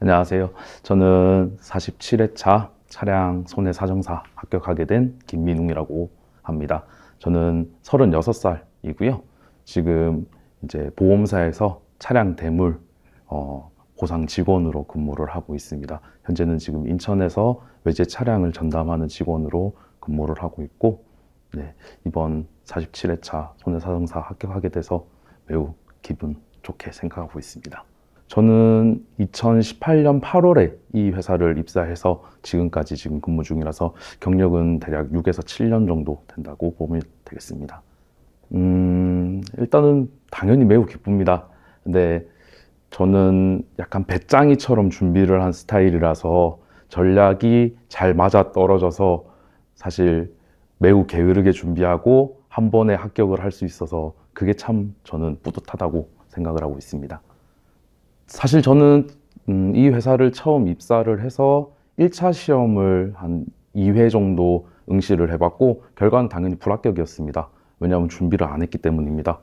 안녕하세요. 저는 47회차 차량 손해사정사 합격하게 된 김민웅이라고 합니다. 저는 36살이고요. 지금 이제 보험사에서 차량 대물 어, 보상 직원으로 근무를 하고 있습니다. 현재는 지금 인천에서 외제 차량을 전담하는 직원으로 근무를 하고 있고 네, 이번 47회차 손해사정사 합격하게 돼서 매우 기분 좋게 생각하고 있습니다. 저는 2018년 8월에 이 회사를 입사해서 지금까지 지금 근무 중이라서 경력은 대략 6에서 7년 정도 된다고 보면 되겠습니다. 음, 일단은 당연히 매우 기쁩니다. 근데 저는 약간 배짱이처럼 준비를 한 스타일이라서 전략이 잘 맞아 떨어져서 사실 매우 게으르게 준비하고 한 번에 합격을 할 수 있어서 그게 참 저는 뿌듯하다고 생각을 하고 있습니다. 사실 저는 음, 이 회사를 처음 입사를 해서 1차 시험을 한 2회 정도 응시를 해봤고 결과는 당연히 불합격이었습니다. 왜냐하면 준비를 안 했기 때문입니다.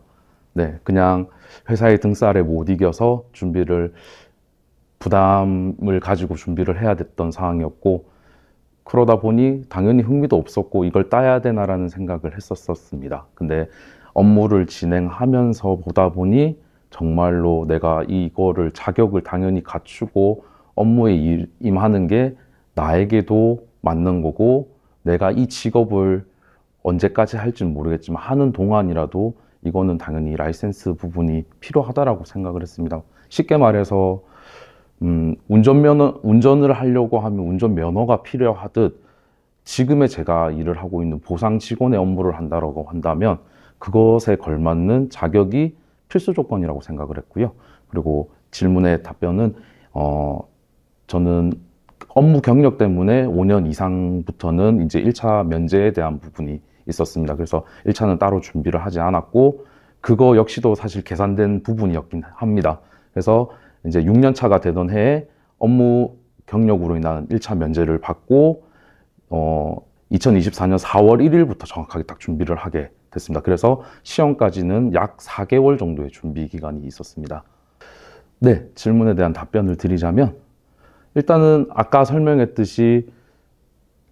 네, 그냥 회사의 등쌀에 못 이겨서 준비를 부담을 가지고 준비를 해야 됐던 상황이었고 그러다 보니 당연히 흥미도 없었고 이걸 따야 되나라는 생각을 했었었습니다. 근데 업무를 진행하면서 보다 보니 정말로 내가 이거를 자격을 당연히 갖추고 업무에 임하는 게 나에게도 맞는 거고 내가 이 직업을 언제까지 할지는 모르겠지만 하는 동안이라도 이거는 당연히 라이센스 부분이 필요하다라고 생각을 했습니다. 쉽게 말해서 음, 운전면허, 운전을 하려고 하면 운전면허가 필요하듯 지금의 제가 일을 하고 있는 보상 직원의 업무를 한다라고 한다면 그것에 걸맞는 자격이 필수 조건이라고 생각을 했고요. 그리고 질문의 답변은 어, 저는 업무 경력 때문에 5년 이상부터는 이제 1차 면제에 대한 부분이 있었습니다. 그래서 1차는 따로 준비를 하지 않았고 그거 역시도 사실 계산된 부분이었긴 합니다. 그래서 이제 6년 차가 되던 해에 업무 경력으로 인한 1차 면제를 받고 어 2024년 4월 1일부터 정확하게 딱 준비를 하게 됐습니다. 그래서 시험까지는 약 4개월 정도의 준비 기간이 있었습니다. 네, 질문에 대한 답변을 드리자면 일단은 아까 설명했듯이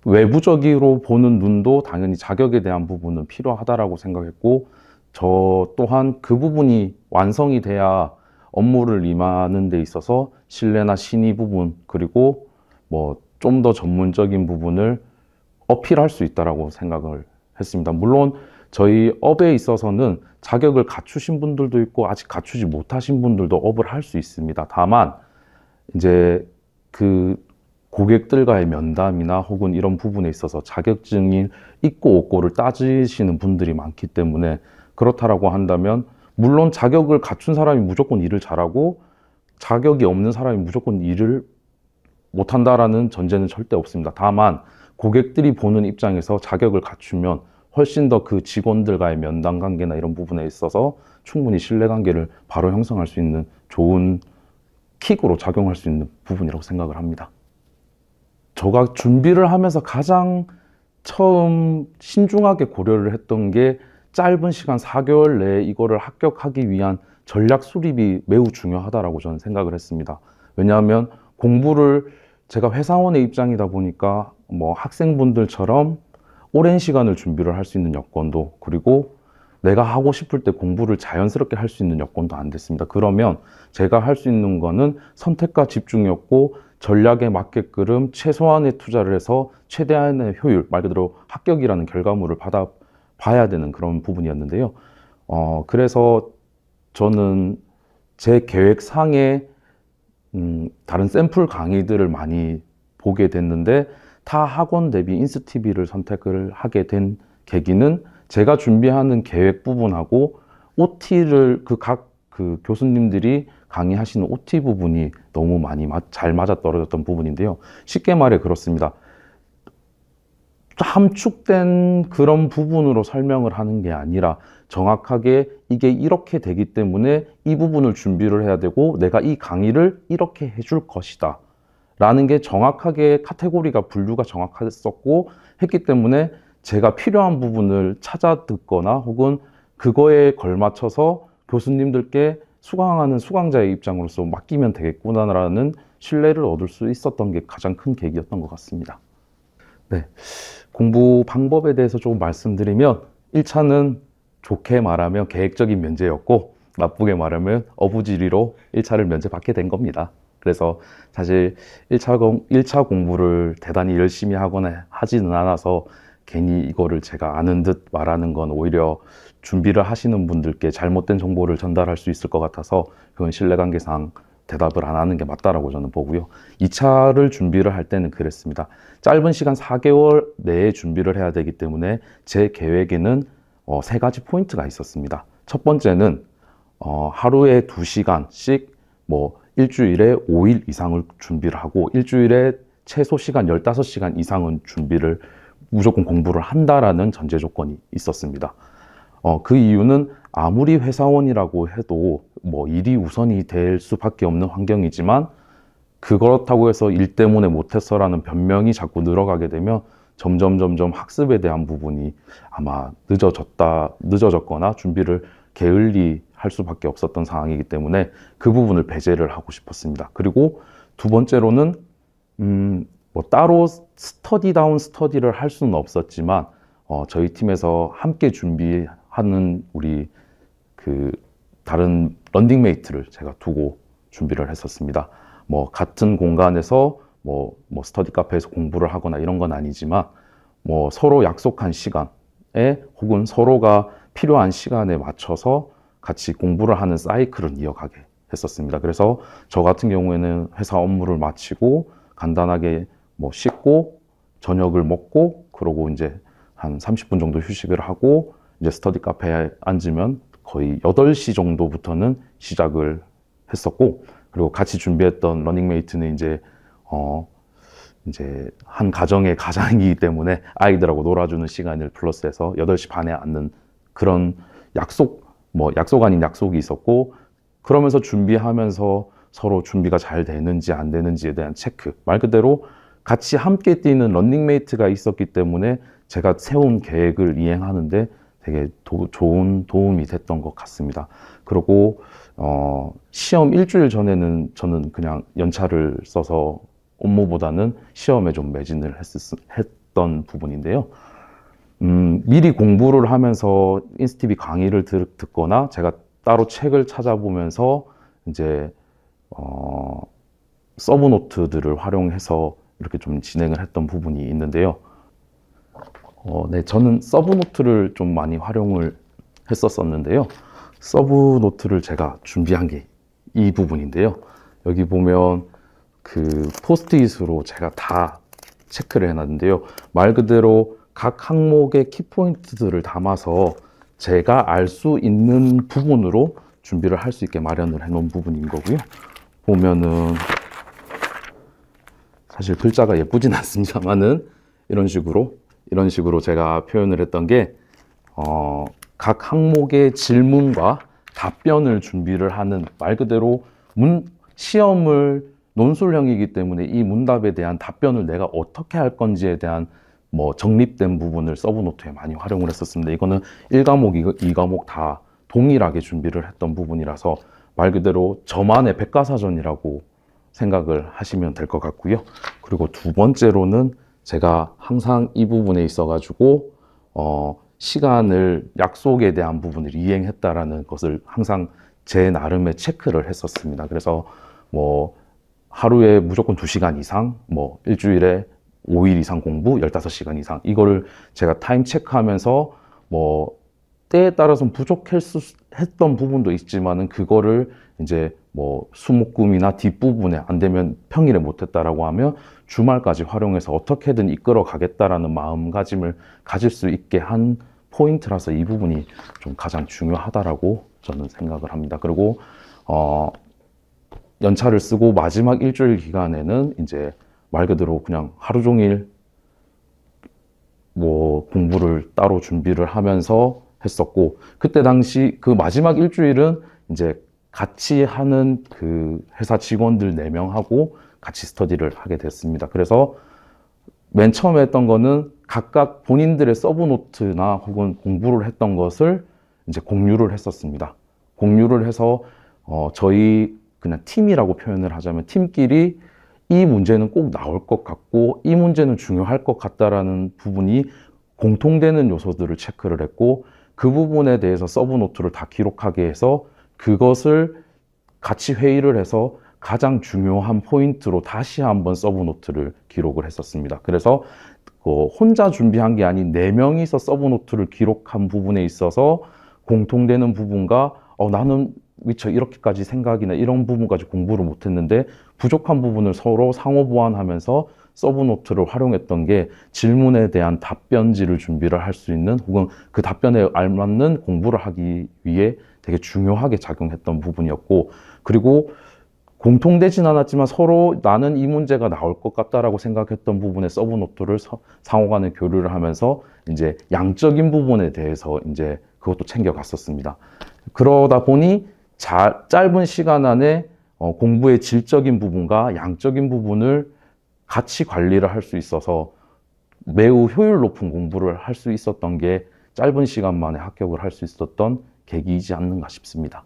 외부적으로 보는 눈도 당연히 자격에 대한 부분은 필요하다라고 생각했고 저 또한 그 부분이 완성이 돼야 업무를 임하는 데 있어서 신뢰나 신의 부분 그리고 뭐 좀 더 전문적인 부분을 어필할 수 있다라고 생각을 했습니다. 물론 저희 업에 있어서는 자격을 갖추신 분들도 있고 아직 갖추지 못하신 분들도 업을 할 수 있습니다. 다만 이제 그 고객들과의 면담이나 혹은 이런 부분에 있어서 자격증이 있고 없고를 따지시는 분들이 많기 때문에 그렇다라고 한다면 물론 자격을 갖춘 사람이 무조건 일을 잘하고 자격이 없는 사람이 무조건 일을 못한다라는 전제는 절대 없습니다. 다만 고객들이 보는 입장에서 자격을 갖추면 훨씬 더 그 직원들과의 면담 관계나 이런 부분에 있어서 충분히 신뢰 관계를 바로 형성할 수 있는 좋은 킥으로 작용할 수 있는 부분이라고 생각을 합니다. 저가 준비를 하면서 가장 처음 신중하게 고려를 했던 게 짧은 시간 4개월 내에 이거를 합격하기 위한 전략 수립이 매우 중요하다라고 저는 생각을 했습니다. 왜냐하면 공부를 제가 회사원의 입장이다 보니까 뭐 학생분들처럼 오랜 시간을 준비를 할 수 있는 여건도 그리고 내가 하고 싶을 때 공부를 자연스럽게 할 수 있는 여건도 안 됐습니다. 그러면 제가 할 수 있는 거는 선택과 집중이었고 전략에 맞게끔 최소한의 투자를 해서 최대한의 효율, 말 그대로 합격이라는 결과물을 받아 봐야 되는 그런 부분이었는데요. 어, 그래서 저는 제 계획상에 음, 다른 샘플 강의들을 많이 보게 됐는데 타 학원 대비 인스티비를 선택을 하게 된 계기는 제가 준비하는 계획 부분하고 OT를 그 각그 그 교수님들이 강의하시는 OT 부분이 너무 많이 맞, 잘 맞아 떨어졌던 부분인데요. 쉽게 말해 그렇습니다. 함축된 그런 부분으로 설명을 하는 게 아니라 정확하게 이게 이렇게 되기 때문에 이 부분을 준비를 해야 되고 내가 이 강의를 이렇게 해줄 것이다 라는 게 정확하게 카테고리가 분류가 정확했었고 했기 때문에 제가 필요한 부분을 찾아 듣거나 혹은 그거에 걸맞춰서 교수님들께 수강하는 수강자의 입장으로서 맡기면 되겠구나라는 신뢰를 얻을 수 있었던 게 가장 큰 계기였던 것 같습니다. 네. 공부 방법에 대해서 조금 말씀드리면 1차는 좋게 말하면 계획적인 면제였고 나쁘게 말하면 어부지리로 1차를 면제받게 된 겁니다. 그래서 사실 1차, 공, 1차 공부를 대단히 열심히 하거나 하지는 않아서 괜히 이거를 제가 아는 듯 말하는 건 오히려 준비를 하시는 분들께 잘못된 정보를 전달할 수 있을 것 같아서 그건 신뢰관계상 대답을 안 하는 게 맞다라고 저는 보고요. 2차를 준비를 할 때는 그랬습니다. 짧은 시간 4개월 내에 준비를 해야 되기 때문에 제 계획에는 어, 세 가지 포인트가 있었습니다. 첫 번째는 어, 하루에 2시간씩 뭐 일주일에 5일 이상을 준비를 하고 일주일에 최소 시간 15시간 이상은 준비를 무조건 공부를 한다라는 전제 조건이 있었습니다. 어, 그 이유는 아무리 회사원이라고 해도 뭐 일이 우선이 될 수밖에 없는 환경이지만 그렇다고 해서 일 때문에 못했어라는 변명이 자꾸 늘어가게 되면 점점 점점 학습에 대한 부분이 아마 늦어졌다 늦어졌거나 준비를 게을리 할 수밖에 없었던 상황이기 때문에 그 부분을 배제를 하고 싶었습니다. 그리고 두 번째로는 음, 뭐 따로 스터디다운 스터디를 할 수는 없었지만 어, 저희 팀에서 함께 준비하는 우리 그 다른 런딩 메이트를 제가 두고 준비를 했었습니다. 뭐 같은 공간에서 뭐, 뭐 스터디 카페에서 공부를 하거나 이런 건 아니지만 뭐 서로 약속한 시간에 혹은 서로가 필요한 시간에 맞춰서 같이 공부를 하는 사이클을 이어가게 했었습니다. 그래서 저 같은 경우에는 회사 업무를 마치고 간단하게 뭐 씻고 저녁을 먹고 그러고 이제 한 30분 정도 휴식을 하고 이제 스터디 카페에 앉으면 거의 8시 정도부터는 시작을 했었고 그리고 같이 준비했던 러닝메이트는 이제 어 이제 한 가정의 가장이기 때문에 아이들하고 놀아주는 시간을 플러스해서 8시 반에 앉는 그런 약속 뭐 약속 아닌 약속이 있었고 그러면서 준비하면서 서로 준비가 잘 되는지 안 되는지에 대한 체크 말 그대로 같이 함께 뛰는 런닝메이트가 있었기 때문에 제가 세운 계획을 이행하는데 되게 도, 좋은 도움이 됐던 것 같습니다. 그리고 어, 시험 일주일 전에는 저는 그냥 연차를 써서 업무보다는 시험에 좀 매진을 했, 했던 부분인데요. 음, 미리 공부를 하면서 인스티비 강의를 들, 듣거나 제가 따로 책을 찾아보면서 이제 어, 서브 노트들을 활용해서 이렇게 좀 진행을 했던 부분이 있는데요. 어, 네, 저는 서브 노트를 좀 많이 활용을 했었었는데요. 서브 노트를 제가 준비한 게 이 부분인데요. 여기 보면 그 포스트잇으로 제가 다 체크를 해놨는데요. 말 그대로 각 항목의 키포인트들을 담아서 제가 알 수 있는 부분으로 준비를 할 수 있게 마련을 해 놓은 부분인 거고요. 보면은 사실 글자가 예쁘진 않습니다만은 이런 식으로 이런 식으로 제가 표현을 했던 게 어, 항목의 질문과 답변을 준비를 하는 말 그대로 문 시험을 논술형이기 때문에 이 문답에 대한 답변을 내가 어떻게 할 건지에 대한 뭐 정립된 부분을 서브 노트에 많이 활용을 했었습니다. 이거는 1과목, 2과목 다 동일하게 준비를 했던 부분이라서 말 그대로 저만의 백과사전이라고 생각을 하시면 될 것 같고요. 그리고 두 번째로는 제가 항상 이 부분에 있어 가지고 어 시간을 약속에 대한 부분을 이행했다라는 것을 항상 제 나름의 체크를 했었습니다. 그래서 뭐 하루에 무조건 두시간 이상, 뭐 일주일에 5일 이상 공부, 15시간 이상. 이거를 제가 타임 체크하면서 뭐 때에 따라서는 부족했던 부분도 있지만은 그거를 이제 뭐 수목금이나 뒷부분에 안 되면 평일에 못했다라고 하면 주말까지 활용해서 어떻게든 이끌어 가겠다라는 마음가짐을 가질 수 있게 한 포인트라서 이 부분이 좀 가장 중요하다라고 저는 생각을 합니다. 그리고 어 연차를 쓰고 마지막 일주일 기간에는 이제 말 그대로 그냥 하루 종일 뭐 공부를 따로 준비를 하면서 했었고 그때 당시 그 마지막 일주일은 이제 같이 하는 그 회사 직원들 네명하고 같이 스터디를 하게 됐습니다. 그래서 맨 처음에 했던 거는 각각 본인들의 서브노트나 혹은 공부를 했던 것을 이제 공유를 했었습니다. 공유를 해서 어 저희 그냥 팀이라고 표현을 하자면 팀끼리 이 문제는 꼭 나올 것 같고 이 문제는 중요할 것 같다라는 부분이 공통되는 요소들을 체크를 했고 그 부분에 대해서 서브 노트를 다 기록하게 해서 그것을 같이 회의를 해서 가장 중요한 포인트로 다시 한번 서브 노트를 기록을 했었습니다. 그래서 그 혼자 준비한 게 아닌 네 명이서 서브 노트를 기록한 부분에 있어서 공통되는 부분과 어, 나는 미처 이렇게까지 생각이나 이런 부분까지 공부를 못했는데 부족한 부분을 서로 상호 보완하면서 서브노트를 활용했던 게 질문에 대한 답변지를 준비를 할 수 있는 혹은 그 답변에 알맞는 공부를 하기 위해 되게 중요하게 작용했던 부분이었고 그리고 공통되진 않았지만 서로 나는 이 문제가 나올 것 같다라고 생각했던 부분에 서브노트를 상호 간에 교류를 하면서 이제 양적인 부분에 대해서 이제 그것도 챙겨갔었습니다. 그러다 보니 자, 짧은 시간 안에 어, 공부의 질적인 부분과 양적인 부분을 같이 관리를 할 수 있어서 매우 효율 높은 공부를 할 수 있었던 게 짧은 시간 만에 합격을 할 수 있었던 계기이지 않는가 싶습니다.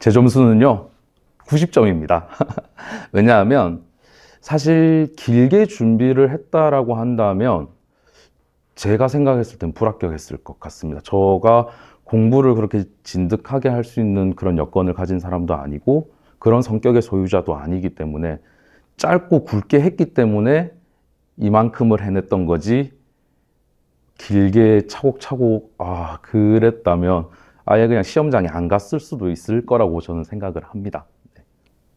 제 점수는요, 90점입니다. 왜냐하면 사실 길게 준비를 했다라고 한다면 제가 생각했을 땐 불합격했을 것 같습니다. 저가 공부를 그렇게 진득하게 할 수 있는 그런 여건을 가진 사람도 아니고 그런 성격의 소유자도 아니기 때문에 짧고 굵게 했기 때문에 이만큼을 해냈던 거지 길게 차곡차곡 아 그랬다면 아예 그냥 시험장에 안 갔을 수도 있을 거라고 저는 생각을 합니다. 네.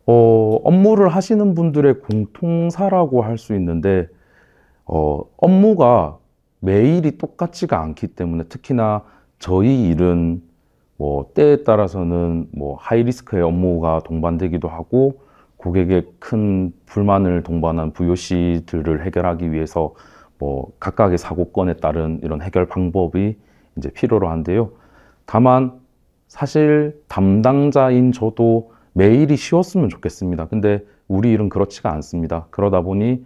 어, 업무를 하시는 분들의 공통사라고 할 수 있는데 어, 업무가 매일이 똑같지가 않기 때문에 특히나 저희 일은 뭐 때에 따라서는 뭐 하이리스크의 업무가 동반되기도 하고 고객의 큰 불만을 동반한 VOC들을 해결하기 위해서 뭐 각각의 사고권에 따른 이런 해결 방법이 이제 필요로 한데요. 다만 사실 담당자인 저도 매일이 쉬웠으면 좋겠습니다. 근데 우리 일은 그렇지가 않습니다. 그러다 보니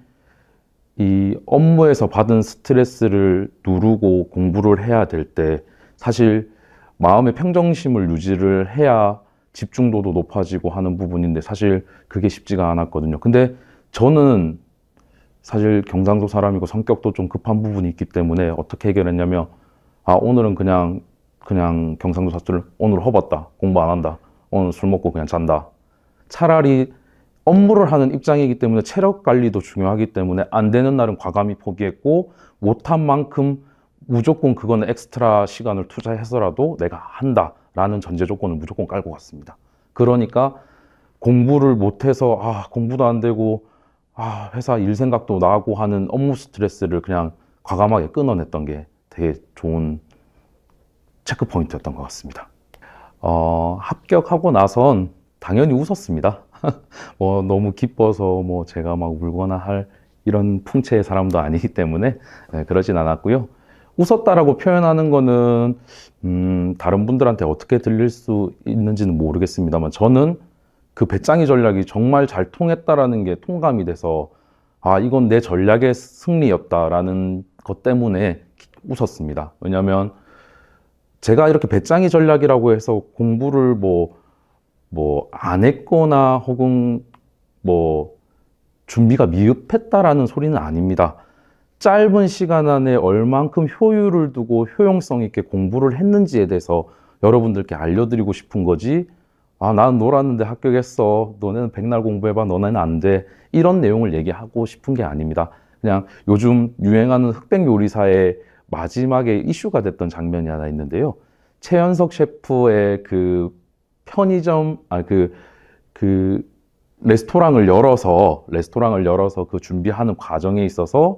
이 업무에서 받은 스트레스를 누르고 공부를 해야 될때 사실 마음의 평정심을 유지를 해야 집중도도 높아지고 하는 부분인데 사실 그게 쉽지가 않았거든요. 근데 저는 사실 경상도 사람이고 성격도 좀 급한 부분이 있기 때문에 어떻게 해결했냐면 아 오늘은 그냥 그냥 경상도 사투를 오늘 허봤다 공부 안 한다 오늘 술 먹고 그냥 잔다 차라리 업무를 하는 입장이기 때문에 체력 관리도 중요하기 때문에 안 되는 날은 과감히 포기했고 못한 만큼 무조건 그거는 엑스트라 시간을 투자해서라도 내가 한다라는 전제 조건을 무조건 깔고 갔습니다. 그러니까 공부를 못해서 아 공부도 안 되고 아 회사 일 생각도 나고 하는 업무 스트레스를 그냥 과감하게 끊어냈던 게 되게 좋은 체크 포인트였던 것 같습니다. 어, 합격하고 나선 당연히 웃었습니다. 뭐 너무 기뻐서 뭐 제가 막 울거나 할 이런 풍채의 사람도 아니기 때문에 네, 그러진 않았고요. 웃었다라고 표현하는 거는 음, 다른 분들한테 어떻게 들릴 수 있는지는 모르겠습니다만 저는 그 배짱이 전략이 정말 잘 통했다라는 게 통감이 돼서 아 이건 내 전략의 승리였다라는 것 때문에 웃었습니다. 왜냐하면 제가 이렇게 배짱이 전략이라고 해서 공부를 뭐 뭐 안 했거나 혹은 뭐 준비가 미흡했다라는 소리는 아닙니다. 짧은 시간 안에 얼만큼 효율을 두고 효용성 있게 공부를 했는지에 대해서 여러분들께 알려드리고 싶은 거지 아, 난 놀았는데 합격했어. 너네는 백날 공부해봐. 너네는 안 돼. 이런 내용을 얘기하고 싶은 게 아닙니다. 그냥 요즘 유행하는 흑백 요리사의 마지막에 이슈가 됐던 장면이 하나 있는데요. 최연석 셰프의 그 편의점, 아, 그, 그, 레스토랑을 열어서, 레스토랑을 열어서 그 준비하는 과정에 있어서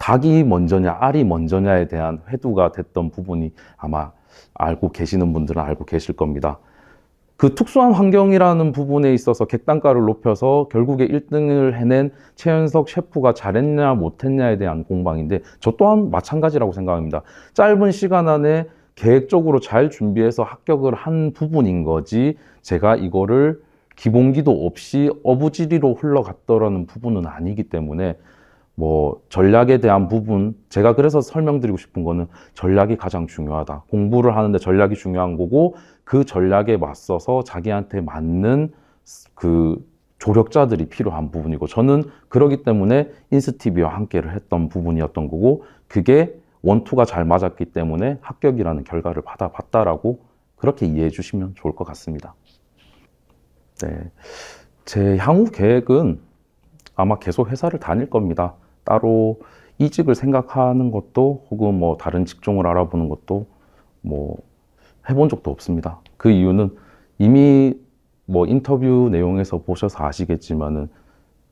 닭이 먼저냐 알이 먼저냐에 대한 회두가 됐던 부분이 아마 알고 계시는 분들은 알고 계실 겁니다. 그 특수한 환경이라는 부분에 있어서 객단가를 높여서 결국에 1등을 해낸 최현석 셰프가 잘했냐 못했냐에 대한 공방인데 저 또한 마찬가지라고 생각합니다. 짧은 시간 안에 계획적으로 잘 준비해서 합격을 한 부분인 거지 제가 이거를 기본기도 없이 어부지리로 흘러갔더라는 부분은 아니기 때문에 뭐 전략에 대한 부분 제가 그래서 설명드리고 싶은 거는 전략이 가장 중요하다 공부를 하는데 전략이 중요한 거고 그 전략에 맞서서 자기한테 맞는 그 조력자들이 필요한 부분이고 저는 그러기 때문에 인스티비와 함께를 했던 부분이었던 거고 그게 원투가 잘 맞았기 때문에 합격이라는 결과를 받아봤다라고 그렇게 이해해 주시면 좋을 것 같습니다. 네. 제 향후 계획은 아마 계속 회사를 다닐 겁니다. 따로 이직을 생각하는 것도 혹은 뭐 다른 직종을 알아보는 것도 뭐 해본 적도 없습니다. 그 이유는 이미 뭐 인터뷰 내용에서 보셔서 아시겠지만은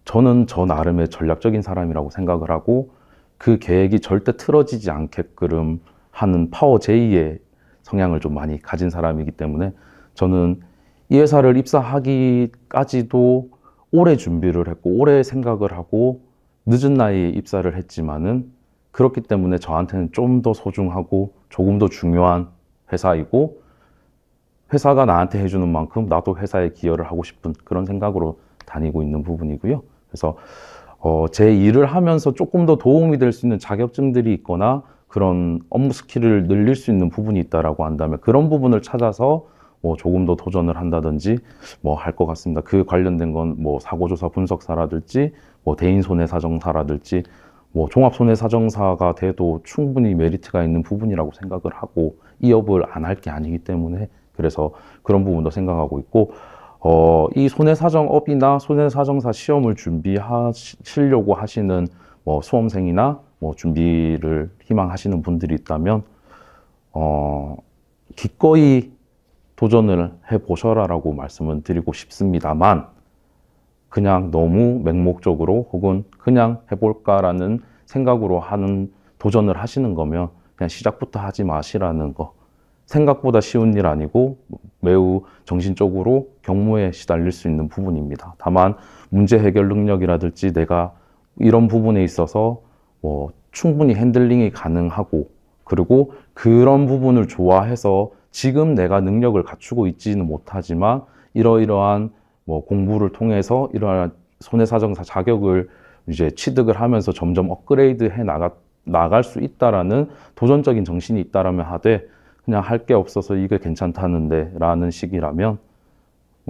저는 저 나름의 전략적인 사람이라고 생각을 하고 그 계획이 절대 틀어지지 않게끔 하는 파워 제이의 성향을 좀 많이 가진 사람이기 때문에 저는 이 회사를 입사하기까지도 오래 준비를 했고 오래 생각을 하고 늦은 나이에 입사를 했지만은 그렇기 때문에 저한테는 좀 더 소중하고 조금 더 중요한 회사이고 회사가 나한테 해주는 만큼 나도 회사에 기여를 하고 싶은 그런 생각으로 다니고 있는 부분이고요. 그래서 어, 제 일을 하면서 조금 더 도움이 될 수 있는 자격증들이 있거나 그런 업무 스킬을 늘릴 수 있는 부분이 있다라고 한다면 그런 부분을 찾아서 뭐 조금 더 도전을 한다든지 뭐 할 것 같습니다. 그 관련된 건 뭐 사고조사 분석사라든지 뭐 대인 손해사정사라든지 뭐 종합 손해사정사가 돼도 충분히 메리트가 있는 부분이라고 생각을 하고 이업을 안 할 게 아니기 때문에 그래서 그런 부분도 생각하고 있고 어, 이 손해사정업이나 손해사정사 시험을 준비하시려고 하시는 뭐 수험생이나 뭐 준비를 희망하시는 분들이 있다면 어, 기꺼이 도전을 해보셔라라고 말씀을 드리고 싶습니다만 그냥 너무 맹목적으로 혹은 그냥 해볼까라는 생각으로 하는 도전을 하시는 거면 그냥 시작부터 하지 마시라는 거. 생각보다 쉬운 일 아니고 매우 정신적으로 경무에 시달릴 수 있는 부분입니다. 다만 문제 해결 능력이라든지 내가 이런 부분에 있어서 뭐 충분히 핸들링이 가능하고 그리고 그런 부분을 좋아해서 지금 내가 능력을 갖추고 있지는 못하지만 이러이러한 뭐 공부를 통해서 이러한 손해사정사 자격을 이제 취득을 하면서 점점 업그레이드 해 나가, 나갈 수 있다라는 도전적인 정신이 있다라면 하되 그냥 할 게 없어서 이게 괜찮다는데 라는 식이라면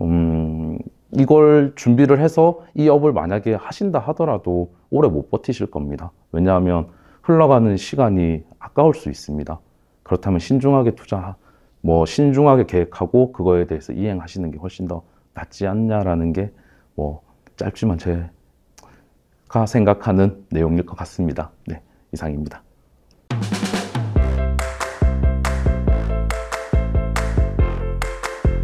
음, 이걸 준비를 해서 이 업을 만약에 하신다 하더라도 오래 못 버티실 겁니다. 왜냐하면 흘러가는 시간이 아까울 수 있습니다. 그렇다면 신중하게 투자, 뭐 신중하게 계획하고 그거에 대해서 이행하시는 게 훨씬 더 낫지 않냐라는 게 뭐 짧지만 제가 생각하는 내용일 것 같습니다. 네, 이상입니다.